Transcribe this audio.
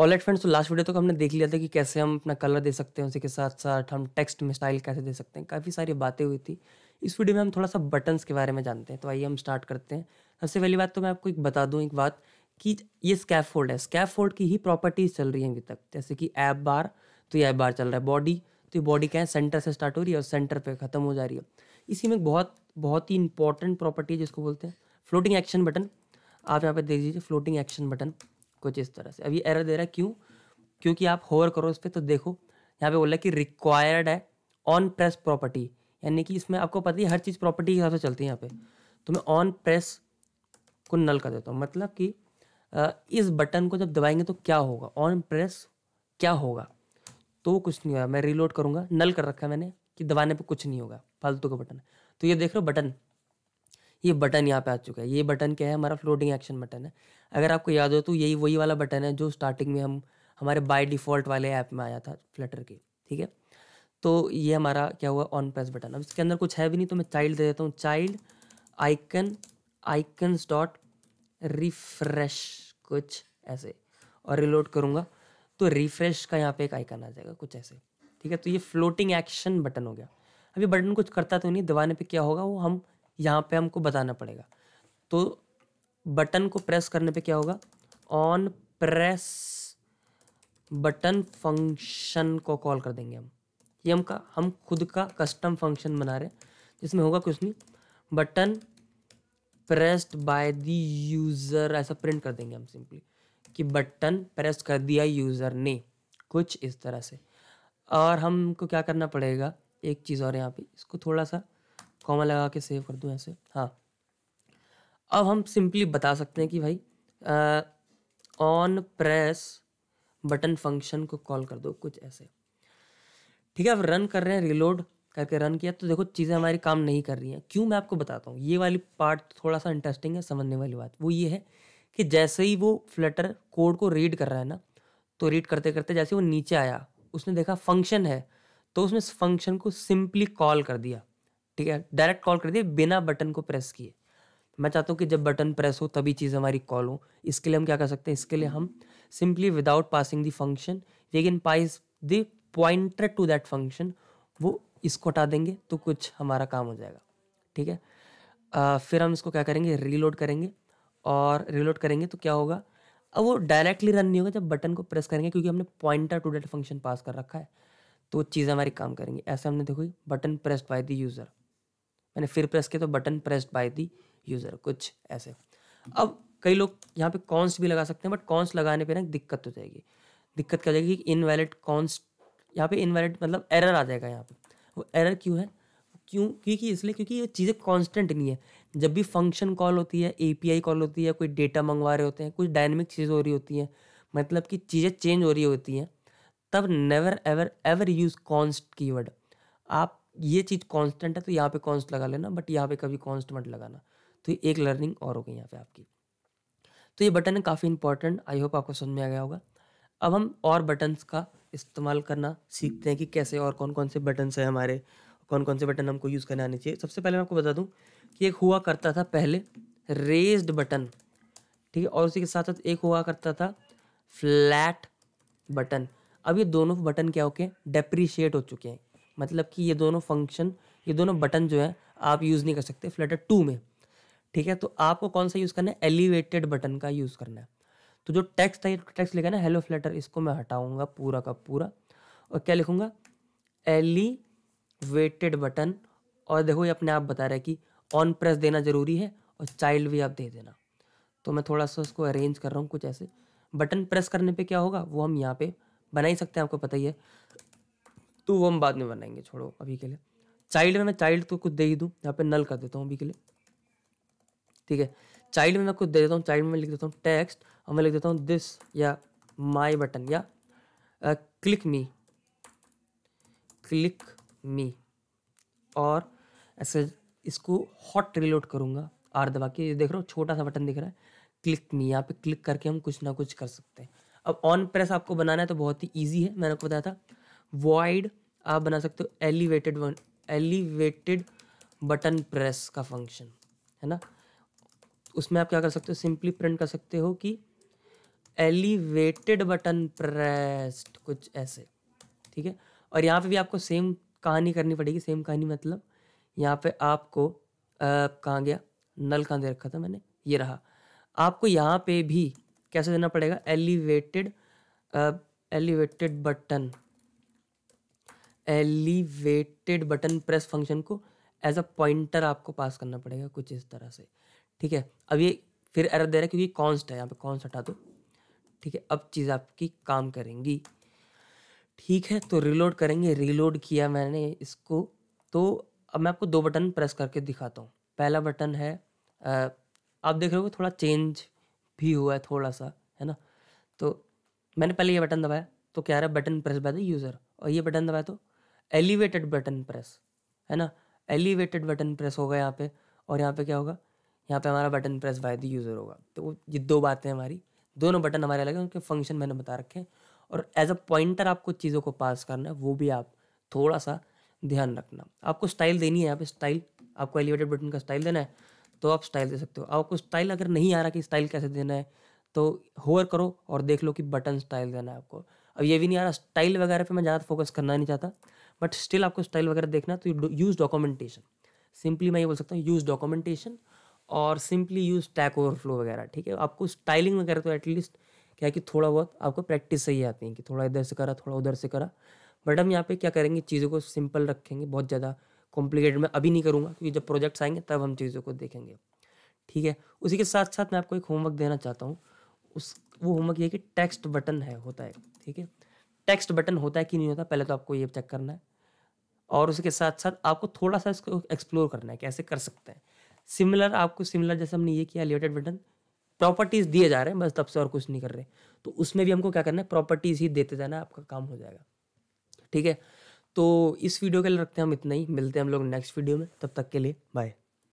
all एट friends तो last video तक तो हमने देख लिया था कि कैसे हम अपना कलर दे सकते हैं उसी के साथ साथ हम टेक्स्ट में स्टाइल कैसे दे सकते हैं काफ़ी सारी बातें हुई थी इस वीडियो में हम थोड़ा सा बटन्स के बारे में जानते हैं तो आइए हम स्टार्ट करते हैं सबसे पहली बात तो मैं आपको एक बता दूँ एक बात कि ये स्कैप फोल्ड है स्कैप फोल्ड की ही प्रॉपर्टीज चल रही हैं अभी तक जैसे कि ऐप बार तो ये ऐप बार चल रहा है बॉडी तो ये बॉडी क्या है सेंटर से स्टार्ट हो रही है और सेंटर पर ख़त्म हो जा रही है इसी में बहुत बहुत ही इंपॉर्टेंट प्रॉपर्टी है जिसको बोलते हैं फ्लोटिंग एक्शन बटन आप यहाँ पर देख लीजिए फ्लोटिंग एक्शन बटन कुछ इस तरह से अभी एरर दे रहा है क्यों क्योंकि आप होवर करो इस पर तो देखो यहाँ पे बोल है कि रिक्वायर्ड है ऑन प्रेस प्रॉपर्टी यानी कि इसमें आपको पता ही हर चीज़ प्रॉपर्टी के हिसाब से चलती है यहाँ पे तो मैं ऑन प्रेस को नल कर देता हूँ मतलब कि इस बटन को जब दबाएंगे तो क्या होगा ऑन प्रेस क्या होगा तो कुछ नहीं होगा मैं रीलोड करूँगा नल कर रखा है मैंने कि दबाने पर कुछ नहीं होगा फालतू का बटन तो ये देख रहे हो बटन ये बटन यहाँ पे आ चुका है ये बटन क्या है हमारा फ्लोटिंग एक्शन बटन है अगर आपको याद हो तो यही वही वाला बटन है जो स्टार्टिंग में हम हमारे बाय डिफ़ॉल्ट वाले ऐप में आया था फ्लटर के ठीक है तो ये हमारा क्या हुआ ऑन प्रेस बटन अब इसके अंदर कुछ है भी नहीं तो मैं चाइल्ड दे देता हूँ child icon icons dot refresh कुछ ऐसे और रिलोड करूँगा तो रिफ्रेश का यहाँ पे एक आइकन आ जाएगा कुछ ऐसे ठीक है तो ये फ्लोटिंग एक्शन बटन हो गया अब ये बटन कुछ करता तो नहीं दबाने पे क्या होगा वो हम यहाँ पे हमको बताना पड़ेगा तो बटन को प्रेस करने पे क्या होगा ऑन प्रेस बटन फंक्शन को कॉल कर देंगे हम ये हम का हम खुद का कस्टम फंक्शन बना रहे हैं जिसमें होगा कुछ नहीं button pressed by the user ऐसा प्रिंट कर देंगे हम सिंपली कि बटन प्रेस कर दिया यूज़र ने कुछ इस तरह से और हमको क्या करना पड़ेगा एक चीज़ और यहाँ पे इसको थोड़ा सा कॉमा लगा के सेव कर दूँ ऐसे हाँ अब हम सिंपली बता सकते हैं कि भाई ऑन प्रेस बटन फंक्शन को कॉल कर दो कुछ ऐसे ठीक है अब रन कर रहे हैं रिलोड करके रन किया तो देखो चीज़ें हमारी काम नहीं कर रही हैं क्यों मैं आपको बताता हूँ ये वाली पार्ट थोड़ा सा इंटरेस्टिंग है समझने वाली बात वो ये है कि जैसे ही वो फ्लटर कोड को रीड कर रहा है ना तो रीड करते करते जैसे वो नीचे आया उसने देखा फंक्शन है तो उसने फंक्शन को सिंपली कॉल कर दिया ठीक है डायरेक्ट कॉल कर दिए बिना बटन को प्रेस किए मैं चाहता हूँ कि जब बटन प्रेस हो तभी चीज़ हमारी कॉल हो इसके लिए हम क्या कर सकते हैं इसके लिए हम simply without passing the function लेकिन pass pass the pointer to that function वो इसको हटा देंगे तो कुछ हमारा काम हो जाएगा ठीक है आ, फिर हम इसको क्या करेंगे रीलोड करेंगे और रीलोड करेंगे तो क्या होगा अब वो डायरेक्टली रन नहीं होगा जब बटन को प्रेस करेंगे क्योंकि हमने pointer to that function pass कर रखा है तो चीज़ें हमारी काम करेंगे ऐसे हमने देखो button press by the user मैंने फिर प्रेस किया तो button pressed by the user कुछ ऐसे अब कई लोग यहाँ पे कॉन्स भी लगा सकते हैं बट कॉन्स लगाने पे ना दिक्कत हो जाएगी दिक्कत क्या जाएगी कि इनवैलिड कॉन्स यहाँ पे इनवैलिड मतलब एरर आ जाएगा यहाँ पे वो एरर क्यों है क्यों क्योंकि इसलिए क्योंकि ये चीज़ें कॉन्स्टेंट नहीं है जब भी फंक्शन कॉल होती है ए कॉल होती है कोई डेटा मंगवा रहे होते हैं कुछ डायनेमिक चीज़ हो रही होती हैं मतलब कि चीज़ें चेंज हो रही होती हैं तब never ever ever use const keyword आप ये चीज़ कांस्टेंट है तो यहाँ पे कॉन्स्ट लगा लेना बट यहाँ पे कभी कॉन्स्ट मत लगाना तो एक लर्निंग और हो गई यहाँ पे आपकी तो ये बटन काफ़ी इंपॉर्टेंट आई होप आपको समझ में आ गया होगा अब हम और बटन्स का इस्तेमाल करना सीखते हैं कि कैसे और कौन कौन से बटन्स हैं हमारे कौन कौन से बटन हमको यूज़ करने आने चाहिए सबसे पहले मैं आपको बता दूँ कि एक हुआ करता था पहले रेज्ड बटन ठीक है और उसी के साथ साथ एक हुआ करता था फ्लैट बटन अब ये दोनों बटन क्या हो गए डेप्रीशिएट हो चुके हैं मतलब कि ये दोनों फंक्शन ये दोनों बटन जो है आप यूज़ नहीं कर सकते फ्लटर टू में ठीक है तो आपको कौन सा यूज़ करना है एलिवेटेड बटन का यूज़ करना है तो जो टेक्स्ट है टेक्स्ट लिखा ना हेलो फ्लटर इसको मैं हटाऊंगा पूरा का पूरा और क्या लिखूंगा एलिवेटेड बटन और देखो ये अपने आप बता रहा है कि ऑन प्रेस देना ज़रूरी है और चाइल्ड भी आप दे देना तो मैं थोड़ा सा उसको अरेंज कर रहा हूँ कुछ ऐसे बटन प्रेस करने पे क्या होगा वो हम यहाँ पे बना ही सकते हैं आपको पता ही है तो वो हम बाद में बनाएंगे छोड़ो अभी के लिए चाइल्ड में मैं चाइल्ड को तो कुछ दे ही दूँ यहाँ पे नल कर देता हूँ अभी के लिए ठीक है चाइल्ड में मैं कुछ दे देता हूँ चाइल्ड में लिख देता हूँ टेक्स्ट और मैं लिख देता हूँ दिस या माई बटन या क्लिक मी क्लिक मी और ऐसे इसको हॉट रिलोड करूँगा आर दबा के देख रहा हो छोटा सा बटन दिख रहा है क्लिक मी यहाँ पे क्लिक करके हम कुछ ना कुछ कर सकते हैं अब ऑन प्रेस आपको बनाना है तो बहुत ही ईजी है मैंने आपको बताया था वॉइड आप बना सकते हो elevated one elevated button press का फंक्शन है ना उसमें आप क्या कर सकते हो सिंपली प्रिंट कर सकते हो कि एलिवेटेड बटन प्रेस्ड कुछ ऐसे ठीक है और यहाँ पे भी आपको सेम कहानी करनी पड़ेगी सेम कहानी मतलब यहाँ पे आपको कहाँ गया नल कहाँ दे रखा था मैंने ये रहा आपको यहाँ पे भी कैसे देना पड़ेगा elevated elevated button elevated button press function को एज अ पॉइंटर आपको पास करना पड़ेगा कुछ इस तरह से ठीक है अब ये फिर एरर दे रहा है क्योंकि कॉन्स्ट है यहाँ पे कॉन्स्ट हटा दो ठीक है अब चीज़ आपकी काम करेंगी ठीक है तो रिलोड करेंगे रिलोड किया मैंने इसको तो अब मैं आपको दो बटन प्रेस करके दिखाता हूँ पहला बटन है आप देख रहे हो थोड़ा चेंज भी हुआ है थोड़ा सा है ना तो मैंने पहले ये बटन दबाया तो क्या रहा है button press by the user और ये बटन दबाया तो एलिवेटेड बटन प्रेस है ना एलिवेटेड बटन प्रेस होगा यहाँ पे और यहाँ पे क्या होगा यहाँ पे हमारा button press by the user होगा तो ये दो बातें हमारी दोनों बटन हमारे अलग हैं उनके फंक्शन मैंने बता रखे हैं और एज अ पॉइंटर आपको चीज़ों को पास करना है वो भी आप थोड़ा सा ध्यान रखना आपको स्टाइल देनी है यहाँ पे स्टाइल आपको एलिवेटेड बटन का स्टाइल देना है तो आप स्टाइल दे सकते हो आपको स्टाइल अगर नहीं आ रहा कि स्टाइल कैसे देना है तो होवर करो और देख लो कि बटन स्टाइल देना है आपको अब ये भी नहीं आ रहा स्टाइल वगैरह पे मैं ज़्यादा फोकस करना नहीं चाहता बट स्टिल आपको स्टाइल वगैरह देखना तो यूज डॉक्यूमेंटेशन सिंपली मैं ये बोल सकता हूँ यूज डॉक्यूमेंटेशन और सिंपली यूज टैक ओवरफ्लो वगैरह ठीक है आपको स्टाइलिंग वगैरह तो एटलीस्ट क्या कि थोड़ा बहुत आपको प्रैक्टिस सही आती है कि थोड़ा इधर से करा थोड़ा उधर से करा बट हम यहाँ पे क्या करेंगे चीज़ों को सिंपल रखेंगे बहुत ज़्यादा कॉम्प्लिकेटेड मैं अभी नहीं करूँगा क्योंकि जब प्रोजेक्ट्स आएंगे तब हम चीज़ों को देखेंगे ठीक है उसी के साथ साथ मैं आपको एक होमवर्क देना चाहता हूँ उस वो होमवर्क ये कि टेक्स्ट बटन है होता है ठीक है टेक्स्ट बटन होता है कि नहीं होता पहले तो आपको ये चेक करना है और उसके साथ साथ आपको थोड़ा सा इसको एक्सप्लोर करना है कैसे कर सकते हैं सिमिलर आपको सिमिलर जैसे हमने ये किया लिमिटेड रिटर्न प्रॉपर्टीज़ दिए जा रहे हैं बस तब से और कुछ नहीं कर रहे तो उसमें भी हमको क्या करना है प्रॉपर्टीज़ ही देते जाना आपका काम हो जाएगा ठीक है तो इस वीडियो के लिए रखते हैं हम इतना ही मिलते हैं हम लोग नेक्स्ट वीडियो में तब तक के लिए बाय